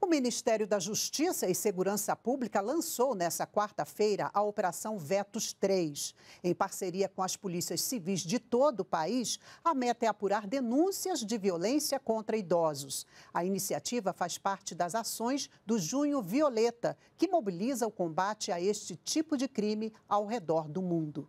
O Ministério da Justiça e Segurança Pública lançou nesta quarta-feira a Operação Vetos 3. Em parceria com as polícias civis de todo o país, a meta é apurar denúncias de violência contra idosos. A iniciativa faz parte das ações do Junho Violeta, que mobiliza o combate a este tipo de crime ao redor do mundo.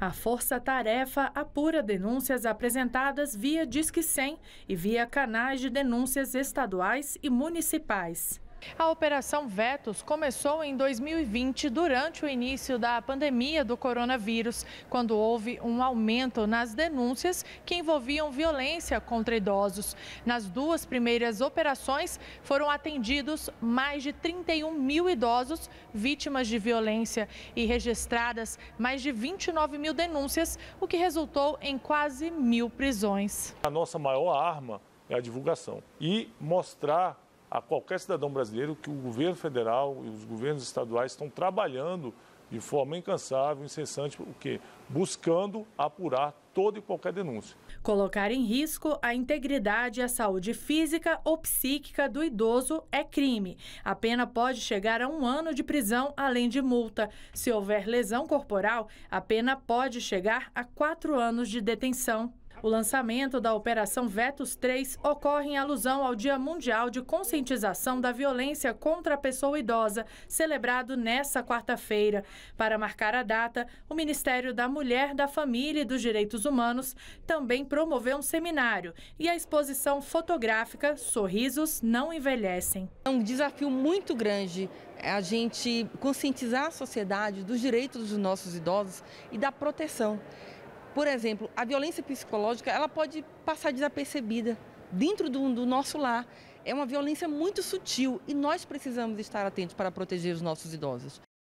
A força-tarefa apura denúncias apresentadas via Disque 100 e via canais de denúncias estaduais e municipais. A Operação Vetos começou em 2020, durante o início da pandemia do coronavírus, quando houve um aumento nas denúncias que envolviam violência contra idosos. Nas duas primeiras operações, foram atendidos mais de 31 mil idosos vítimas de violência e registradas mais de 29 mil denúncias, o que resultou em quase mil prisões. A nossa maior arma é a divulgação e mostrar a qualquer cidadão brasileiro que o governo federal e os governos estaduais estão trabalhando de forma incansável, incessante, o quê? Buscando apurar toda e qualquer denúncia. Colocar em risco a integridade e a saúde física ou psíquica do idoso é crime. A pena pode chegar a um ano de prisão, além de multa. Se houver lesão corporal, a pena pode chegar a quatro anos de detenção. O lançamento da Operação Vetos 3 ocorre em alusão ao Dia Mundial de Conscientização da Violência contra a Pessoa Idosa, celebrado nesta quarta-feira. Para marcar a data, o Ministério da Mulher, da Família e dos Direitos Humanos também promoveu um seminário e a exposição fotográfica Sorrisos Não Envelhecem. É um desafio muito grande é, a gente conscientizar a sociedade dos direitos dos nossos idosos e da proteção. Por exemplo, a violência psicológica ela pode passar desapercebida dentro do, do nosso lar. É uma violência muito sutil e nós precisamos estar atentos para proteger os nossos idosos.